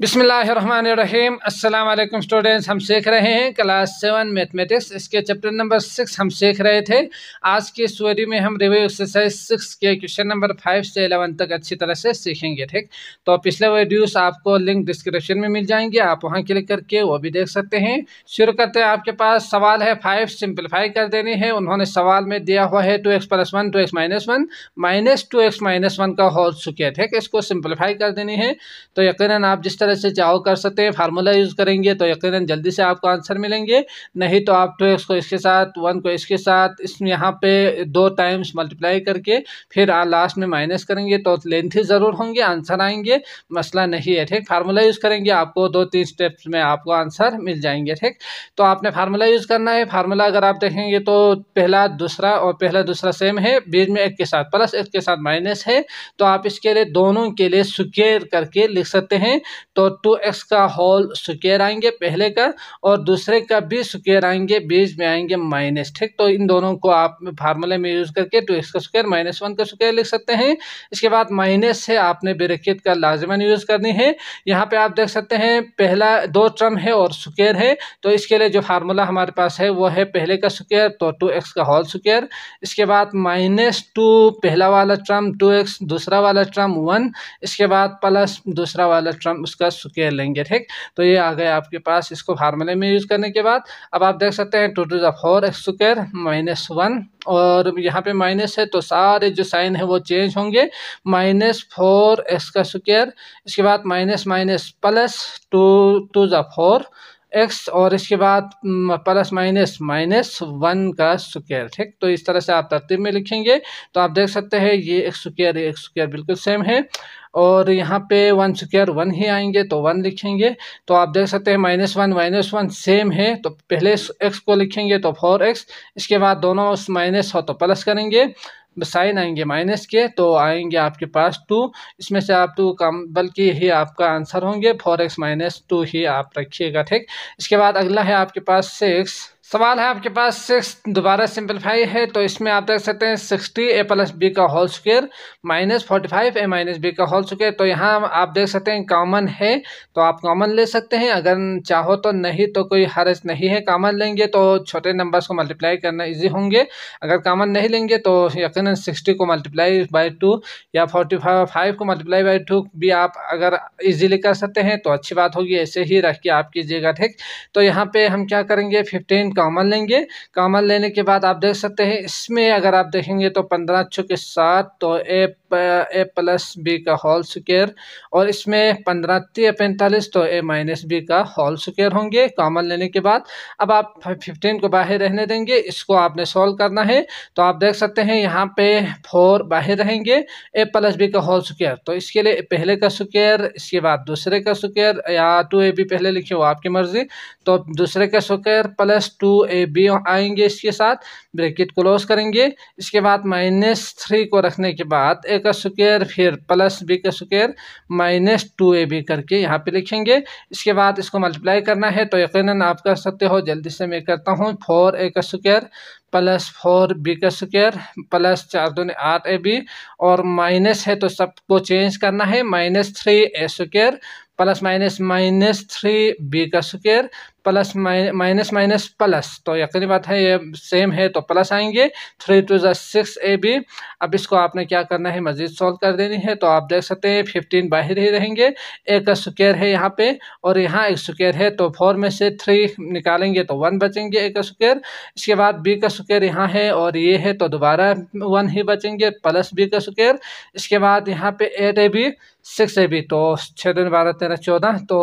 बिसमीम अल्लाम स्टूडेंट्स हम सीख रहे हैं क्लास सेवन मैथमेटिक्स इसके चैप्टर नंबर सिक्स हम सीख रहे थे आज की स्टोरी में हम रिव्यू एक्सरसाइज सिक्स के क्वेश्चन नंबर फाइव से एलेवन तक अच्छी तरह से सीखेंगे ठीक तो पिछले वीडियोस आपको लिंक डिस्क्रिप्शन में मिल जाएंगे आप वहाँ क्लिक करके वो भी देख सकते हैं शुरू करते हैं आपके पास सवाल है फाइव सिंप्लीफाई कर देनी है उन्होंने सवाल में दिया हुआ है two x plus one two x minus one minus two x minus one का हो चुके ठीक इसको सिंप्लीफाई कर देनी है तो यकीन आप जिस तरह तरह से चाहो कर सकते हैं फार्मूला यूज़ करेंगे तो यकीन जल्दी से आपको आंसर मिलेंगे नहीं तो आप टू एक्स को इसके साथ वन को इसके साथ इस यहाँ पे दो टाइम्स मल्टीप्लाई करके फिर लास्ट में माइनस करेंगे तो लेंथी ज़रूर होंगे आंसर आएंगे मसला नहीं है ठीक फार्मूला यूज़ करेंगे आपको दो तीन स्टेप्स में आपको आंसर मिल जाएंगे ठीक तो आपने फार्मूला यूज़ करना है फार्मूला अगर आप देखेंगे तो पहला दूसरा और पहला दूसरा सेम है बीच में एक के साथ प्लस एक के साथ माइनस है तो आप इसके लिए दोनों के लिए सुकेर करके लिख सकते हैं तो टू एक्स का होल स्क्वेयर आएंगे पहले का और दूसरे का भी स्क्वेयर आएंगे बीच में आएंगे माइनस ठीक तो इन दोनों को आप फार्मूले में यूज़ करके टू एक्स का स्क्वायर माइनस वन का स्क्वायर लिख सकते हैं इसके बाद माइनस से आपने बेरखियत का लाजमन यूज़ करनी है यहाँ पर आप देख सकते हैं पहला दो टर्म है और स्क्वेयर है तो इसके लिए जो फार्मूला हमारे पास है वो है पहले का स्क्वेयर तो टू एक्स का होल स्क्वेयर इसके बाद माइनस टू पहला वाला टर्म टू एक्स दूसरा वाला टर्म वन इसके बाद प्लस दूसरा वाला टर्म उसका का स्क्वेयर लेंगे ठीक तो ये आ गया आपके पास इसको फार्मूले में यूज़ करने के बाद अब आप देख सकते हैं टू टू ज़ा four x square minus one और यहाँ पे माइनस है तो सारे जो साइन है वो चेंज होंगे माइनस फोर एक्स का स्क्वेयर इसके बाद minus minus plus two two जो फोर एक्स और इसके बाद प्लस माइनस माइनस वन का स्क्वायर ठीक तो इस तरह से आप तरतीब में लिखेंगे तो आप देख सकते हैं ये एक्स स्क्वायर एक्स स्क्वायर बिल्कुल सेम है और यहाँ पे वन स्क्वायर वन ही आएंगे तो वन लिखेंगे तो आप देख सकते हैं minus one minus one same है तो पहले एक्स को लिखेंगे तो फोर एक्स इसके बाद दोनों माइनस हो तो प्लस करेंगे साइन आएंगे माइनस के तो आएंगे आपके पास टू इसमें से आप टू कम बल्कि ही आपका आंसर होंगे फोर एक्स माइनस टू ही आप रखिएगा ठीक इसके बाद अगला है आपके पास सिक्स सवाल है आपके पास सिक्स दोबारा सिंपलीफाई है तो इसमें आप देख सकते हैं सिक्सटी ए प्लस बी का whole square minus forty five a minus b का होल स्क्वेयर तो यहाँ आप देख सकते हैं कॉमन है तो आप कॉमन ले सकते हैं अगर चाहो तो नहीं तो कोई हर्ज नहीं है कॉमन लेंगे तो छोटे नंबर्स को मल्टीप्लाई करना ईजी होंगे अगर कॉमन नहीं लेंगे तो यकीन सिक्सटी को मल्टीप्लाई बाई टू या फोर्टी फाइव को मल्टीप्लाई बाई टू भी आप अगर ईजीली कर सकते हैं तो अच्छी बात होगी ऐसे ही रख के आप कीजिएगा ठीक तो यहाँ पर हम क्या करेंगे फिफ्टीन कॉमन लेंगे कॉमन लेने के बाद आप देख सकते हैं इसमें अगर आप देखेंगे तो पंद्रह छः के सात तो ए ए प्लस बी का होल स्क्र और इसमें पंद्रह तीन पैंतालीस तो ए माइनस बी का होल स्क्र होंगे कॉमन लेने के बाद अब आप फिफ्टीन को बाहर रहने देंगे इसको आपने सॉल्व करना है तो आप देख सकते हैं यहाँ पे फोर बाहर रहेंगे ए प्लस बी का होल स्क्र तो इसके लिए पहले का स्क्र इसके बाद दूसरे का स्क्र या टू ए बी पहले लिखे हो आपकी मर्जी तो दूसरे का square plus two a b आएंगे इसके साथ ब्रेकेट क्लोज करेंगे इसके बाद माइनस थ्री को रखने के बाद ए का स्क्वेयर फिर प्लस बी का square minus two a b करके यहाँ पे लिखेंगे इसके बाद इसको मल्टीप्लाई करना है तो यकीनन आप कर सकते हो जल्दी से मैं करता हूँ फोर ए का स्क्वेयर प्लस फोर बी का स्क्वेयर प्लस चार दो आठ ए बी और माइनस है तो सबको चेंज करना है minus three a square plus minus minus three b का square plus minus minus plus तो यकीनी बात है ये सेम है तो प्लस आएंगे थ्री टू जिक्स सिक्स ए बी अब इसको आपने क्या करना है मज़ीद सॉल्व कर देनी है तो आप देख सकते हैं फिफ्टीन बाहर ही रहेंगे ए का स्क्र है यहाँ पे और यहाँ एक स्क्र है तो फोर में से थ्री निकालेंगे तो वन बचेंगे ए का स्क्र इसके बाद बी का स्क्र यहाँ है और ये है तो दोबारा वन ही बचेंगे प्लस बी का स्क्र इसके बाद यहाँ पे eight a b six a b तो छः दिन बारह तेरह चौदह तो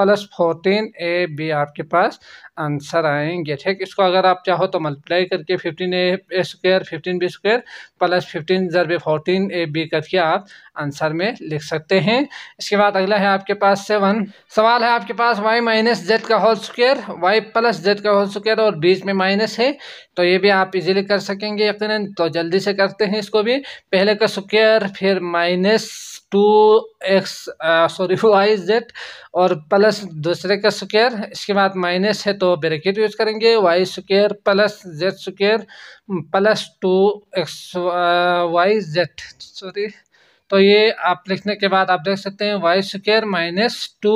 प्लस फोर्टीन ए बी आपके पास आंसर आएंगे ठीक इसको अगर आप चाहो तो मल्टीप्लाई करके fifteen a square fifteen b square plus fifteen जरबे फोर्टीन ए बी करके आप आंसर में लिख सकते हैं इसके बाद अगला है आपके पास सेवन सवाल है आपके पास वाई माइनस जेड का whole square y plus z का होल स्क्वेयर और बीच में माइनस है तो ये भी आप इजीली कर सकेंगे यकीन तो जल्दी से करते हैं इसको भी पहले का स्क्वेयर फिर minus two x sorry y z और प्लस दूसरे का स्क्वेयर इसके बाद माइनस है तो ब्रैकेट यूज़ करेंगे y square plus z square plus two x y z sorry तो ये आप लिखने के बाद आप देख सकते हैं y square minus two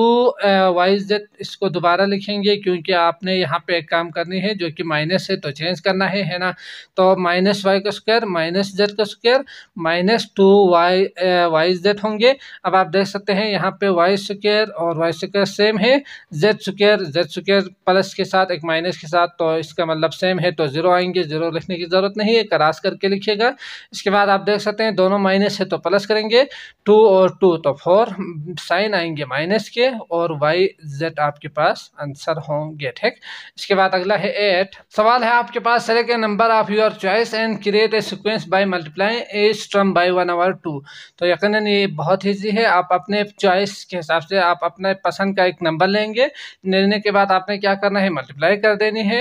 y z इसको दोबारा लिखेंगे क्योंकि आपने यहाँ पे एक काम करनी है जो कि माइनस है तो चेंज करना है है ना तो माइनस वाई का स्क्वायर माइनस जेड का square minus two y y z होंगे अब आप देख सकते हैं यहाँ पे वाई स्क्र और वाई स्क्र सेम है z square z square plus के साथ एक माइनस के साथ तो इसका मतलब सेम है तो ज़ीरो आएंगे ज़ीरो लिखने की ज़रूरत नहीं है क्रास करके लिखिएगा इसके बाद आप देख सकते हैं दोनों माइनस है तो प्लस करेंगे करेंगे टू और टू तो फोर साइन आएंगे माइनस के और वाई जेड आपके पास आंसर होंगे ठीक इसके बाद अगला है एट सवाल है आपके पास select a number of your choice and create a sequence by multiply each term by one or two तो यकीन ये बहुत ईजी है आप अपने चॉइस के हिसाब से आप अपने पसंद का एक नंबर लेंगे लेने के बाद आपने क्या करना है मल्टीप्लाई कर देनी है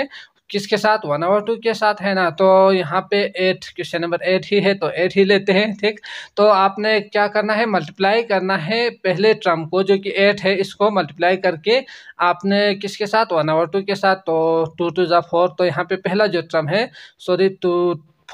किसके साथ वन आवर टू के साथ है ना तो यहाँ पे एट क्वेश्चन नंबर एट ही है तो एट ही लेते हैं ठीक तो आपने क्या करना है मल्टीप्लाई करना है पहले ट्रम को जो कि एट है इसको मल्टीप्लाई करके आपने किसके साथ वन आवर टू के साथ तो टू टू ज़ा फोर तो यहाँ पे पहला जो ट्रम है sorry two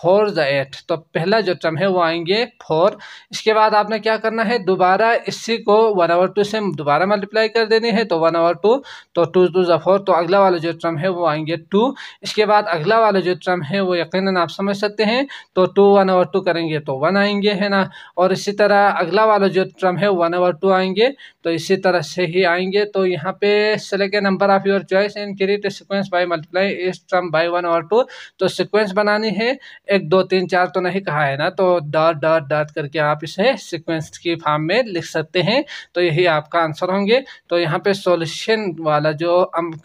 four the eight तो पहला जो टर्म है वो आएंगे फोर इसके बाद आपने क्या करना है दोबारा इसी को वन आवर टू से दोबारा मल्टीप्लाई कर देनी है तो वन आवर टू तो टू टू ज़ा फोर तो अगला वाला जो टर्म है वो आएंगे टू इसके बाद अगला वाला जो टर्म है वो यकीन आप समझ सकते हैं तो टू वन आवर टू करेंगे तो वन आएंगे है ना और इसी तरह अगला वाला जो टर्म है वन आवर टू आएंगे तो इसी तरह से ही आएंगे तो यहाँ पे select number of your choice and create sequence by multiply इस टर्म बाई वन और टू तो सिक्वेंस बनानी है एक दो तीन चार तो नहीं कहा है ना तो डॉट डॉट डॉट करके आप इसे सिक्वेंस की फॉर्म में लिख सकते हैं तो यही आपका आंसर होंगे तो यहाँ पे सॉल्यूशन वाला जो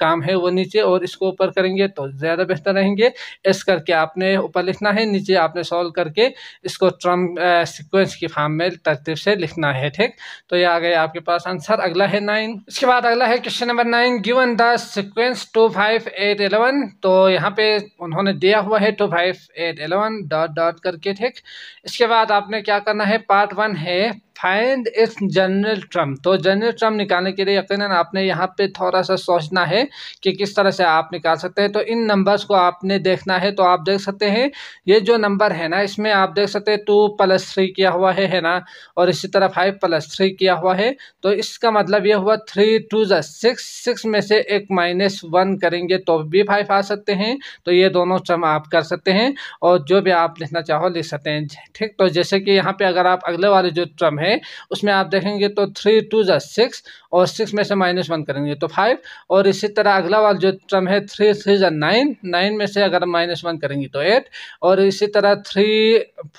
काम है वो नीचे और इसको ऊपर करेंगे तो ज़्यादा बेहतर रहेंगे इस करके आपने ऊपर लिखना है नीचे आपने सॉल्व करके इसको ट्रम सिक्वेंस की फार्म में तरतीब से लिखना है ठीक तो ये आ गए आपके पास आंसर अगला है नाइन इसके बाद अगला है question number nine given the sequence two five eight eleven तो यहाँ पे उन्होंने दिया हुआ है two five eight eleven dot dot करके ठीक इसके बाद आपने क्या करना है पार्ट वन है फाइंड इस जनरल ट्रम्प तो जनरल ट्रम्प निकालने के लिए यकीन आपने यहाँ पे थोड़ा सा सोचना है कि किस तरह से आप निकाल सकते हैं तो इन नंबर्स को आपने देखना है तो आप देख सकते हैं ये जो नंबर है ना इसमें आप देख सकते हैं टू प्लस थ्री किया हुआ है है ना और इसी तरह फाइव प्लस थ्री किया हुआ है तो इसका मतलब ये हुआ थ्री टू ज़ा सिक्स सिक्स में से एक माइनस वन करेंगे तो भी फाइव आ सकते हैं तो ये दोनों ट्रम आप कर सकते हैं और जो भी आप लिखना चाहो लिख सकते हैं ठीक तो जैसे कि यहाँ पर अगर आप अगले वाले जो ट्रम है में उसमें आप देखेंगे तो थ्री टू जो सिक्स और सिक्स में से माइनस वन करेंगे तो फाइव और इसी तरह अगला वाला जो टर्म है थ्री थ्री जो नाइन नाइन में से अगर माइनस वन करेंगे तो एट और इसी तरह three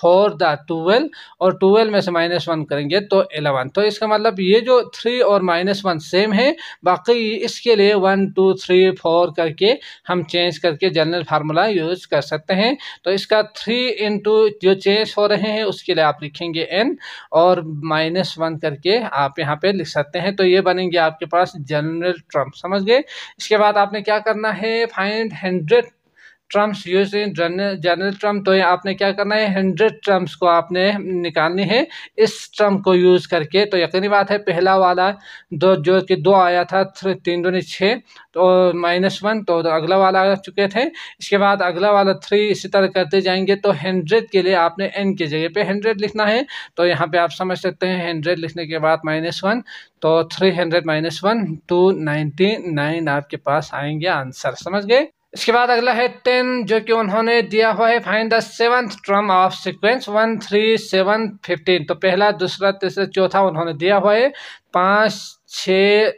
four the twelve twelve टूवेल्व में से माइनस वन करेंगे तो एलेवन तो इसका मतलब ये जो थ्री और माइनस वन सेम है बाकी इसके लिए वन टू थ्री फोर करके हम चेंज करके जनरल फार्मूला यूज़ कर सकते हैं तो इसका थ्री इंटू जो चेंज हो रहे हैं उसके लिए आप लिखेंगे एन और माइनस वन करके आप यहाँ पे लिख सकते हैं तो ये बनेंगे आपके पास जनरल ट्रम्प समझ गए इसके बाद आपने क्या करना है find hundred terms using general term तो आपने क्या करना है हंड्रेड ट्रम्प्स को आपने निकालनी है इस ट्रम्प को यूज़ करके तो यकीनी बात है पहला वाला दो जो कि दो आया था तीन दो छः तो माइनस वन तो अगला वाला आ चुके थे इसके बाद अगला वाला थ्री इसी तरह करते जाएंगे तो हंड्रेड के लिए आपने एन की जगह पे हंड्रेड लिखना है तो यहाँ पे आप समझ सकते हैं हंड्रेड लिखने के बाद माइनस वन तो three hundred minus one two ninety nine आपके पास आएंगे आंसर समझ गए इसके बाद अगला है टेन जो कि उन्होंने दिया हुआ है find the seventh term of sequence one three seven fifteen तो पहला दूसरा तीसरा चौथा उन्होंने दिया हुआ है पाँच छः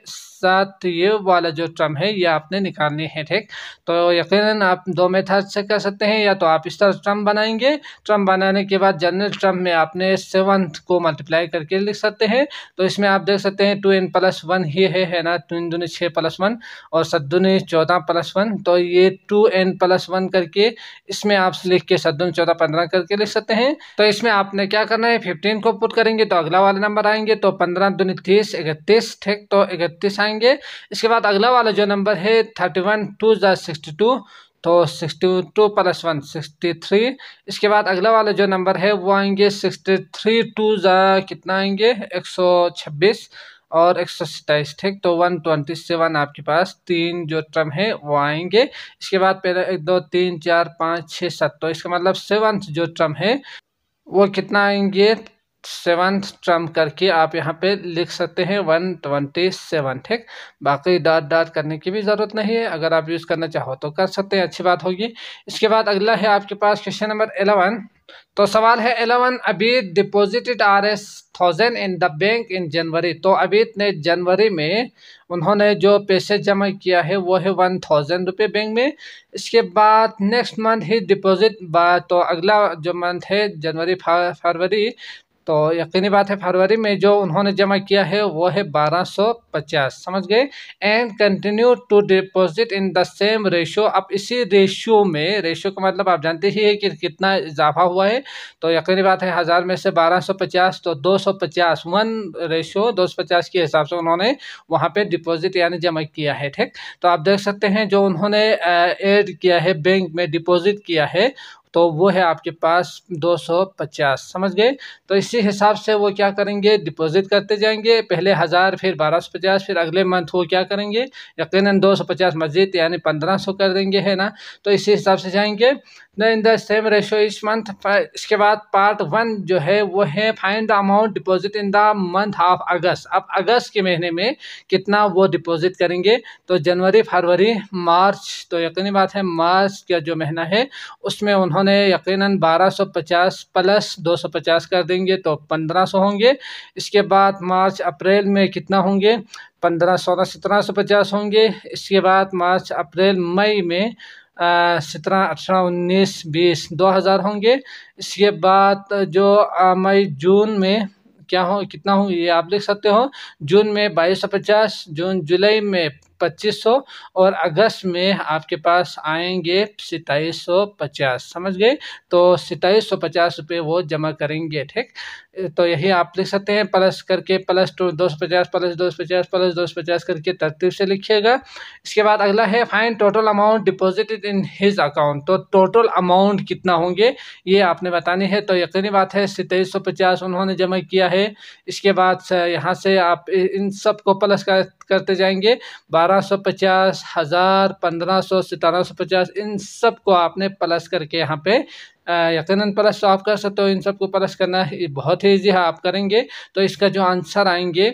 साथ ये वाला जो ट्रम है ये आपने निकालनी है ठीक तो यकीन आप दो मेथड से कर सकते हैं या तो आप इस तरह ट्रम बनाएंगे ट्रम बनाने के बाद जनरल ट्रम में आपने सेवन को मल्टीप्लाई करके लिख सकते हैं तो इसमें आप देख सकते हैं टू एन प्लस वन ही है है ना टू दूनी छः प्लस वन और सदुनी चौदह प्लस वन तो ये टू एन प्लस वन करके इसमें आप लिख के सदुन चौदह पंद्रह करके लिख सकते हैं तो इसमें आपने क्या करना है फिफ्टीन को पुट करेंगे तो अगला वाला नंबर आएंगे तो पंद्रह दूनी तीस इकतीस ठीक तो इकतीस आएंगे जाएंगे इसके बाद अगला वाला जो नंबर है थर्टी वन टू जै सिक्सटी टू तो sixty two plus one sixty three इसके बाद अगला वाला जो नंबर है वो आएंगे सिक्सटी थ्री टू जै कितना आएंगे एक सौ छब्बीस और एक सौ सत्ताईस ठीक तो वन ट्वेंटी सेवन आपके पास तीन जो टर्म है वो आएंगे इसके बाद पहले एक दो तीन चार पाँच छः सात तो इसका मतलब सेवन जो टर्म है वो कितना आएंगे सेवन ट्रम करके आप यहाँ पे लिख सकते हैं वन ट्वेंटी सेवन ठीक बाकी डॉट डॉट करने की भी ज़रूरत नहीं है अगर आप यूज़ करना चाहो तो कर सकते हैं अच्छी बात होगी इसके बाद अगला है आपके पास क्वेश्चन नंबर एलेवन तो सवाल है एलेवन अभी deposited R S thousand in the bank in January तो अबीत ने जनवरी में उन्होंने जो पैसे जमा किया है वो है वन थाउजेंड रुपये बैंक में इसके बाद नेक्स्ट मंथ ही डिपॉजिट तो अगला जो मंथ है जनवरी फरवरी तो यकीनी बात है फरवरी में जो उन्होंने जमा किया है वो है बारह सौ पचास समझ गए and continue to deposit in the same ratio अब इसी रेशियो में रेशियो का मतलब आप जानते ही है कि कितना इजाफा हुआ है तो यकीनी बात है हज़ार में से बारह सौ पचास तो दो सौ पचास वन रेशियो पचास के हिसाब से उन्होंने वहाँ पे डिपॉजिट यानी जमा किया है ठीक तो आप देख सकते हैं जो उन्होंने एड किया है बैंक में डिपॉजिट किया है तो वो है आपके पास दो सौ पचास समझ गए तो इसी हिसाब से वो क्या करेंगे डिपॉजिट करते जाएंगे पहले हज़ार फिर बारह सौ पचास फिर अगले मंथ वो क्या करेंगे यकीन दो सौ पचास मस्जिद यानी पंद्रह सौ कर देंगे है ना तो इसी हिसाब से जाएंगे इन द सेम रेशो इस मंथ इसके बाद पार्ट वन जो है वो है find the amount deposit in the month of August अब अगस्त के महीने में कितना वो डिपॉजिट करेंगे तो जनवरी फरवरी मार्च तो यकीनी बात है मार्च का जो महीना है उसमें उन्होंने इन्होंने यकीनन 1250 प्लस 250 कर देंगे तो 1500 होंगे इसके बाद मार्च अप्रैल में कितना होंगे पंद्रह सोलह सत्रह सौ पचास होंगे इसके बाद मार्च अप्रैल मई में सत्रह अठारह उन्नीस बीस दो हज़ार होंगे इसके बाद जो मई जून में क्या हो कितना हो ये आप लिख सकते हो जून में बाईस सौ पचास जून जुलाई में पच्चीस और अगस्त में आपके पास आएंगे सताईस समझ गए तो सताईस सौ पचास रुपये वो जमा करेंगे ठीक तो यही आप लिख सकते हैं प्लस करके प्लस टू दो सौ पचास प्लस दो सौ पचास प्लस दो सौ पचास करके तरतीब से लिखिएगा इसके बाद अगला है fine total amount deposited in his account तो टोटल अमाउंट कितना होंगे ये आपने बतानी है तो यकीनी बात है सताईस सौ पचास उन्होंने जमा किया है इसके बाद यहाँ से आप इन सब को प्लस करते जाएंगे बारह सौ पचास हज़ार पंद्रह सौ सतारह सौ पचास इन सब को आपने प्लस करके यहाँ पे यकीनन प्लस तो आप कर सकते हो इन सब को प्लस करना बहुत ही ईजी है आप करेंगे तो इसका जो आंसर आएंगे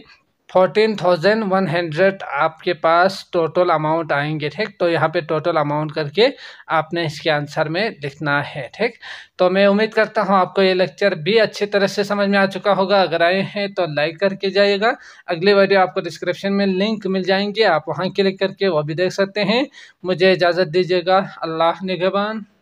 फोर्टीन थाउजेंड वन हंड्रेड आपके पास टोटल अमाउंट आएंगे ठीक तो यहाँ पे टोटल अमाउंट करके आपने इसके आंसर में लिखना है ठीक तो मैं उम्मीद करता हूँ आपको ये लेक्चर भी अच्छी तरह से समझ में आ चुका होगा अगर आए हैं तो लाइक करके जाइएगा अगली वीडियो आपको डिस्क्रिप्शन में लिंक मिल जाएंगे आप वहाँ क्लिक करके वो भी देख सकते हैं मुझे इजाज़त दीजिएगा अल्लाह निगबान